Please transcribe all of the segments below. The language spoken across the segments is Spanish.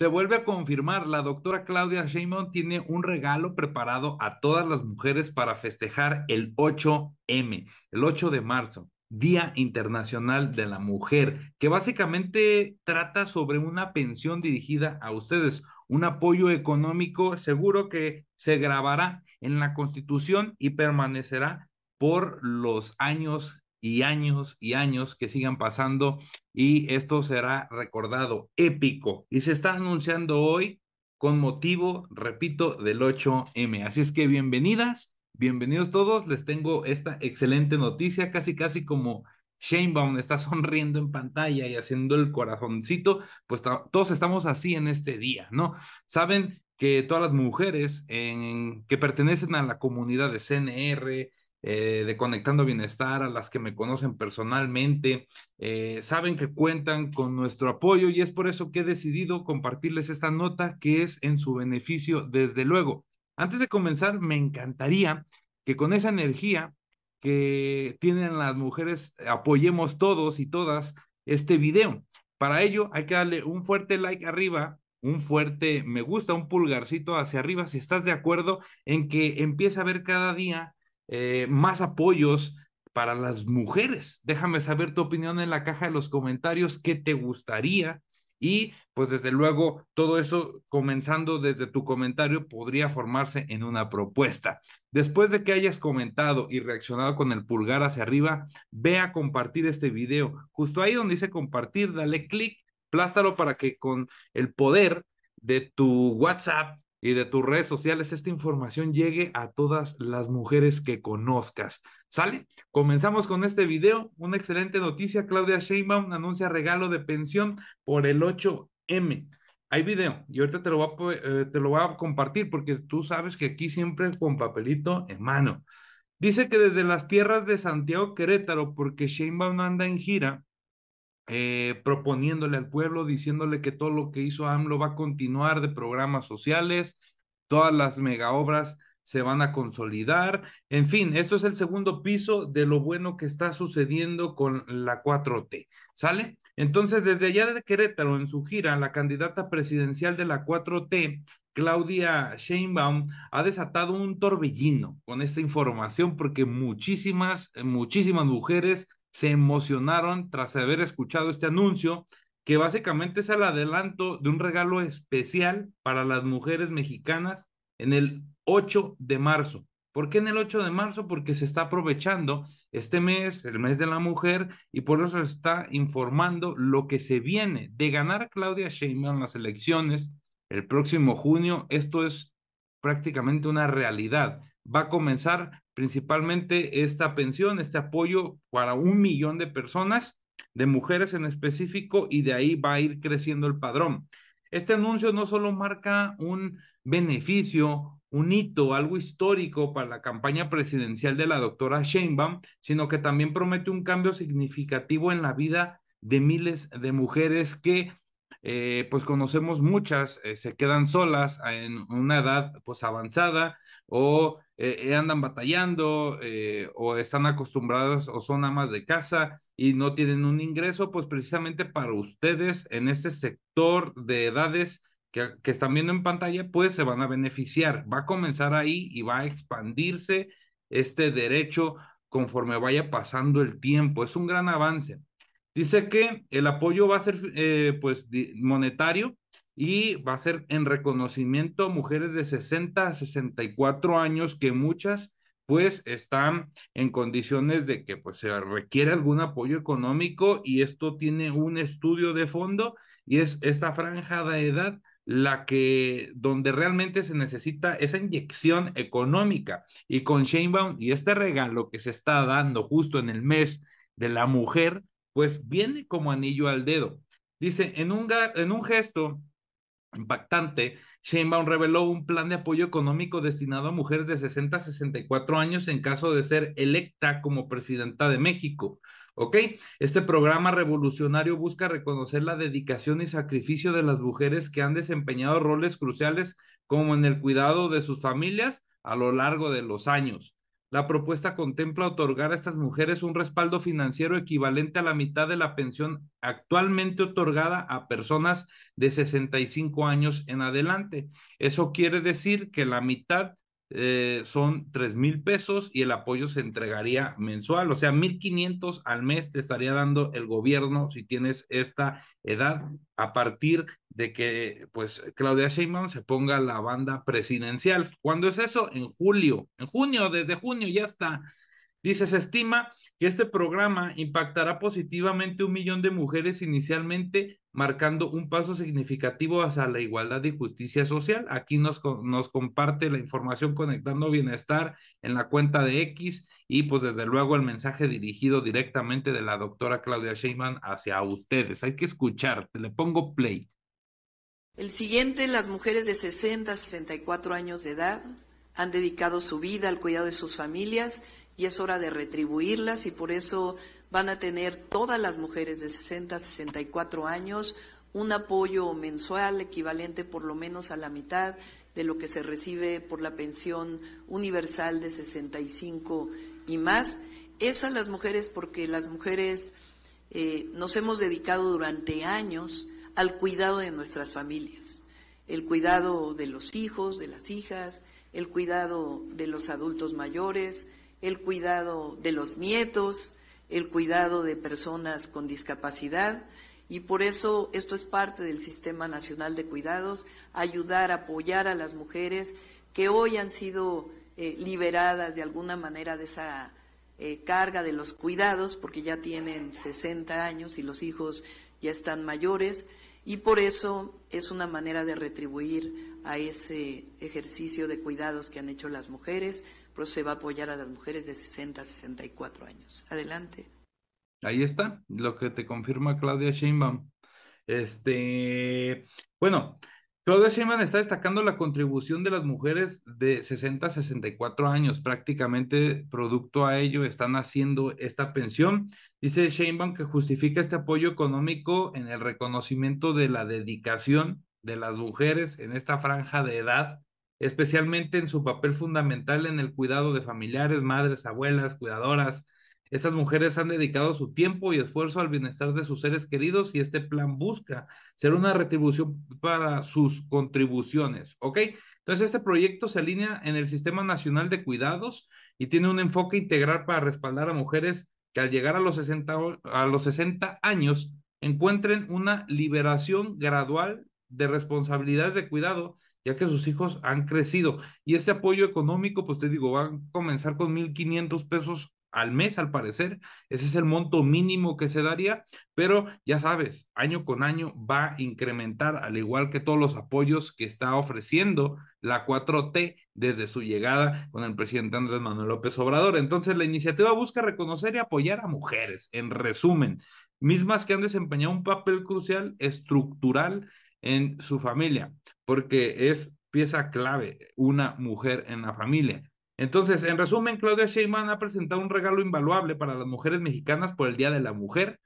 Se vuelve a confirmar, la doctora Claudia Sheinbaum tiene un regalo preparado a todas las mujeres para festejar el 8M, el 8 de marzo, Día Internacional de la Mujer, que básicamente trata sobre una pensión dirigida a ustedes, un apoyo económico seguro que se grabará en la Constitución y permanecerá por los años y años y años que sigan pasando y esto será recordado épico y se está anunciando hoy con motivo, repito, del 8M. Así es que bienvenidas, bienvenidos todos. Les tengo esta excelente noticia, casi casi como Baum está sonriendo en pantalla y haciendo el corazoncito, pues todos estamos así en este día, ¿no? Saben que todas las mujeres en, que pertenecen a la comunidad de CNR, eh, de Conectando Bienestar, a las que me conocen personalmente, eh, saben que cuentan con nuestro apoyo y es por eso que he decidido compartirles esta nota que es en su beneficio, desde luego. Antes de comenzar, me encantaría que con esa energía que tienen las mujeres, eh, apoyemos todos y todas este video. Para ello hay que darle un fuerte like arriba, un fuerte me gusta, un pulgarcito hacia arriba si estás de acuerdo en que empiece a ver cada día eh, más apoyos para las mujeres. Déjame saber tu opinión en la caja de los comentarios, qué te gustaría. Y pues desde luego, todo eso comenzando desde tu comentario podría formarse en una propuesta. Después de que hayas comentado y reaccionado con el pulgar hacia arriba, ve a compartir este video. Justo ahí donde dice compartir, dale clic, plástalo para que con el poder de tu WhatsApp, y de tus redes sociales esta información llegue a todas las mujeres que conozcas. ¿Sale? Comenzamos con este video. Una excelente noticia. Claudia Sheinbaum anuncia regalo de pensión por el 8M. Hay video y ahorita te lo, voy a, eh, a compartir porque tú sabes que aquí siempre con papelito en mano. Dice que desde las tierras de Santiago Querétaro, porque Sheinbaum no anda en gira, eh, proponiéndole al pueblo, diciéndole que todo lo que hizo AMLO va a continuar de programas sociales, todas las megaobras se van a consolidar. En fin, esto es el segundo piso de lo bueno que está sucediendo con la 4T. ¿Sale? Entonces, desde allá de Querétaro, en su gira, la candidata presidencial de la 4T, Claudia Sheinbaum, ha desatado un torbellino con esta información porque muchísimas, muchísimas mujeres se emocionaron tras haber escuchado este anuncio, que básicamente es el adelanto de un regalo especial para las mujeres mexicanas en el 8 de marzo. ¿Por qué en el 8 de marzo? Porque se está aprovechando este mes, el mes de la mujer, y por eso está informando lo que se viene de ganar Claudia Sheinbaum las elecciones el próximo junio. Esto es prácticamente una realidad. Va a comenzar principalmente esta pensión, este apoyo para un millón de personas, de mujeres en específico, y de ahí va a ir creciendo el padrón. Este anuncio no solo marca un beneficio, un hito, algo histórico para la campaña presidencial de la doctora Sheinbaum, sino que también promete un cambio significativo en la vida de miles de mujeres que eh, pues conocemos muchas, eh, se quedan solas en una edad pues avanzada o eh, andan batallando o están acostumbradas o son amas de casa y no tienen un ingreso, pues precisamente para ustedes en este sector de edades que, que están viendo en pantalla, pues se van a beneficiar, va a comenzar ahí y va a expandirse este derecho conforme vaya pasando el tiempo. Es un gran avance. Dice que el apoyo va a ser eh, pues monetario y va a ser en reconocimiento a mujeres de 60 a 64 años que muchas pues están en condiciones de que pues se requiere algún apoyo económico y esto tiene un estudio de fondo y es esta franja de edad la que donde realmente se necesita esa inyección económica y con Sheinbaum y este regalo que se está dando justo en el mes de la mujer pues viene como anillo al dedo. Dice, en un, en un gesto impactante, Sheinbaum reveló un plan de apoyo económico destinado a mujeres de 60 a 64 años en caso de ser electa como presidenta de México. ¿Ok? Este programa revolucionario busca reconocer la dedicación y sacrificio de las mujeres que han desempeñado roles cruciales como en el cuidado de sus familias a lo largo de los años. La propuesta contempla otorgar a estas mujeres un respaldo financiero equivalente a la mitad de la pensión actualmente otorgada a personas de 65 años en adelante. Eso quiere decir que la mitad eh, son tres mil pesos y el apoyo se entregaría mensual, o sea, 1.500 al mes te estaría dando el gobierno si tienes esta edad a partir de que pues Claudia Sheinbaum se ponga la banda presidencial. ¿Cuándo es eso? En julio, en junio, desde junio ya está. Dice, se estima que este programa impactará positivamente un millón de mujeres inicialmente, marcando un paso significativo hacia la igualdad y justicia social. Aquí nos, nos comparte la información conectando bienestar en la cuenta de X y pues desde luego el mensaje dirigido directamente de la doctora Claudia Sheinman hacia ustedes. Hay que escuchar, le pongo play. El siguiente, las mujeres de 60 a 64 años de edad han dedicado su vida al cuidado de sus familias y es hora de retribuirlas y por eso van a tener todas las mujeres de 60 a 64 años un apoyo mensual equivalente por lo menos a la mitad de lo que se recibe por la pensión universal de 65 y más. esas las mujeres porque las mujeres eh, nos hemos dedicado durante años al cuidado de nuestras familias, el cuidado de los hijos, de las hijas, el cuidado de los adultos mayores, el cuidado de los nietos, el cuidado de personas con discapacidad. Y por eso esto es parte del Sistema Nacional de Cuidados, ayudar, apoyar a las mujeres que hoy han sido eh, liberadas de alguna manera de esa eh, carga de los cuidados, porque ya tienen 60 años y los hijos ya están mayores. Y por eso es una manera de retribuir a ese ejercicio de cuidados que han hecho las mujeres, pero se va a apoyar a las mujeres de 60 a 64 años. Adelante. Ahí está, lo que te confirma Claudia Sheinbaum. Este, bueno, Claudia Sheinbaum está destacando la contribución de las mujeres de 60 a 64 años. Prácticamente producto a ello están haciendo esta pensión. Dice Sheinbaum que justifica este apoyo económico en el reconocimiento de la dedicación de las mujeres en esta franja de edad, especialmente en su papel fundamental en el cuidado de familiares, madres, abuelas, cuidadoras. esas mujeres han dedicado su tiempo y esfuerzo al bienestar de sus seres queridos y este plan busca ser una retribución para sus contribuciones, ¿ok? Entonces, este proyecto se alinea en el Sistema Nacional de Cuidados y tiene un enfoque integral para respaldar a mujeres que al llegar a los 60, a los 60 años encuentren una liberación gradual de responsabilidades de cuidado, ya que sus hijos han crecido. Y ese apoyo económico, pues te digo, va a comenzar con 1.500 pesos al mes, al parecer. Ese es el monto mínimo que se daría, pero ya sabes, año con año va a incrementar, al igual que todos los apoyos que está ofreciendo la 4T desde su llegada con el presidente Andrés Manuel López Obrador. Entonces, la iniciativa busca reconocer y apoyar a mujeres, en resumen, mismas que han desempeñado un papel crucial, estructural en su familia, porque es pieza clave, una mujer en la familia. Entonces, en resumen, Claudia Sheinbaum ha presentado un regalo invaluable para las mujeres mexicanas por el Día de la Mujer,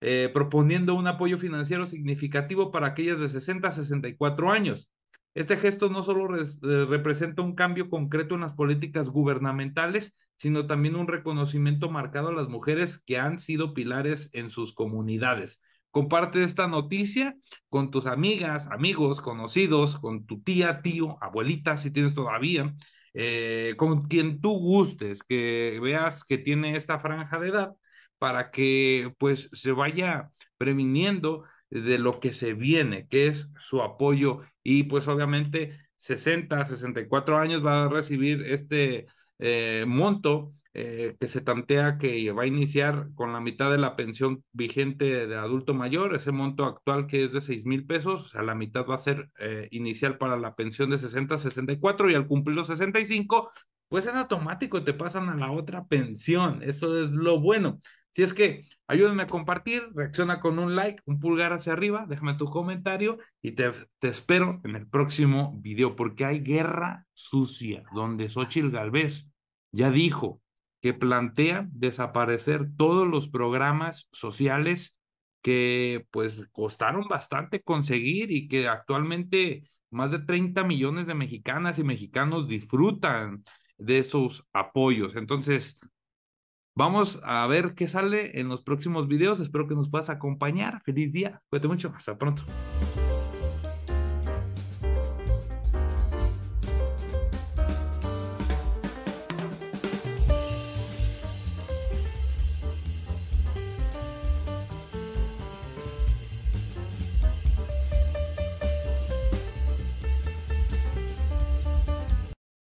eh, proponiendo un apoyo financiero significativo para aquellas de 60 a 64 años. Este gesto no solo eh, representa un cambio concreto en las políticas gubernamentales, sino también un reconocimiento marcado a las mujeres que han sido pilares en sus comunidades. Comparte esta noticia con tus amigas, amigos, conocidos, con tu tía, tío, abuelita, si tienes todavía, eh, con quien tú gustes, que veas que tiene esta franja de edad para que pues se vaya previniendo de lo que se viene, que es su apoyo y pues obviamente 60, 64 años va a recibir este eh, monto eh, que se tantea que va a iniciar con la mitad de la pensión vigente de adulto mayor, ese monto actual que es de 6 mil pesos, o sea, la mitad va a ser eh, inicial para la pensión de 60 64 y al cumplir los 65, pues en automático te pasan a la otra pensión, eso es lo bueno. Si es que ayúdenme a compartir, reacciona con un like, un pulgar hacia arriba, déjame tu comentario y te, te espero en el próximo video porque hay guerra sucia donde Xochitl Galvez ya dijo que plantea desaparecer todos los programas sociales que pues costaron bastante conseguir y que actualmente más de 30 millones de mexicanas y mexicanos disfrutan de esos apoyos. Entonces, vamos a ver qué sale en los próximos videos. Espero que nos puedas acompañar. Feliz día. Cuídate mucho. Hasta pronto.